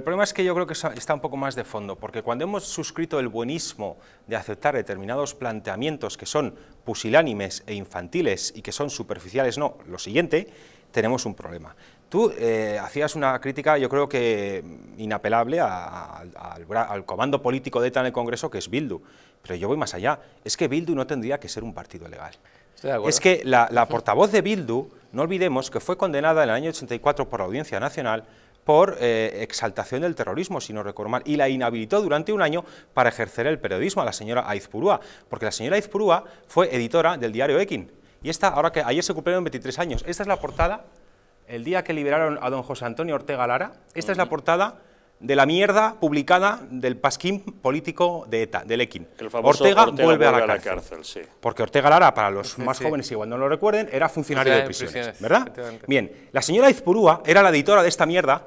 El problema es que yo creo que está un poco más de fondo, porque cuando hemos suscrito el buenismo de aceptar determinados planteamientos que son pusilánimes e infantiles y que son superficiales, no, lo siguiente, tenemos un problema. Tú eh, hacías una crítica, yo creo que inapelable, al, comando político de ETA en el Congreso, que es Bildu. Pero yo voy más allá. Es que Bildu no tendría que ser un partido legal. Estoy es que la, la portavoz de Bildu, no olvidemos que fue condenada en el año 84 por la Audiencia Nacional por eh, exaltación del terrorismo, si no recuerdo mal, y la inhabilitó durante un año para ejercer el periodismo a la señora Aizpurúa, porque la señora Aizpurúa fue editora del diario Ekin, y esta, ahora que ayer se cumplieron 23 años, esta es la portada, el día que liberaron a don José Antonio Ortega Lara, esta es la portada de la mierda publicada del pasquín político de ETA, del EKIN. Ortega, vuelve, a la cárcel. sí. Porque Ortega Lara, para los más jóvenes y cuando no lo recuerden, era funcionario de prisiones, ¿verdad? Bien, la señora Aizpurúa era la editora de esta mierda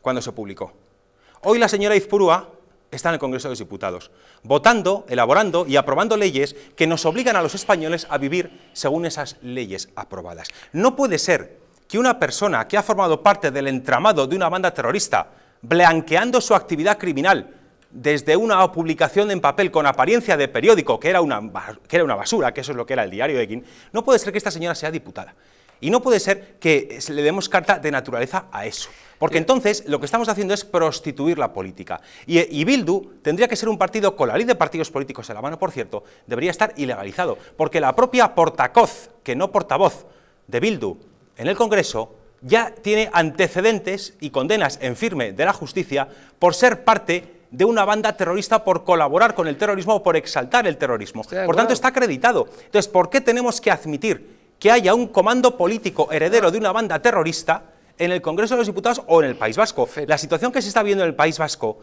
cuando se publicó. Hoy la señora Izpurúa está en el Congreso de los Diputados, votando, elaborando y aprobando leyes que nos obligan a los españoles a vivir según esas leyes aprobadas. No puede ser que una persona que ha formado parte del entramado de una banda terrorista, blanqueando su actividad criminal desde una publicación en papel con apariencia de periódico, que era una, que era una basura, que eso es lo que era el diario de no puede ser que esta señora sea diputada. Y no puede ser que eh, le demos carta de naturaleza a eso. Porque eh. entonces lo que estamos haciendo es prostituir la política. Eh, y, Bildu tendría que ser un partido, con la ley de partidos políticos en la mano, por cierto, debería estar ilegalizado. Porque la propia portacoz, que no portavoz, de Bildu en el Congreso ya tiene antecedentes y condenas en firme de la justicia por ser parte de una banda terrorista por colaborar con el terrorismo o por exaltar el terrorismo. Por tanto, está acreditado. Entonces, ¿por qué tenemos que admitir que haya un comando político heredero de una banda terrorista en el Congreso de los Diputados o en el País Vasco. La situación que se está viendo en el País Vasco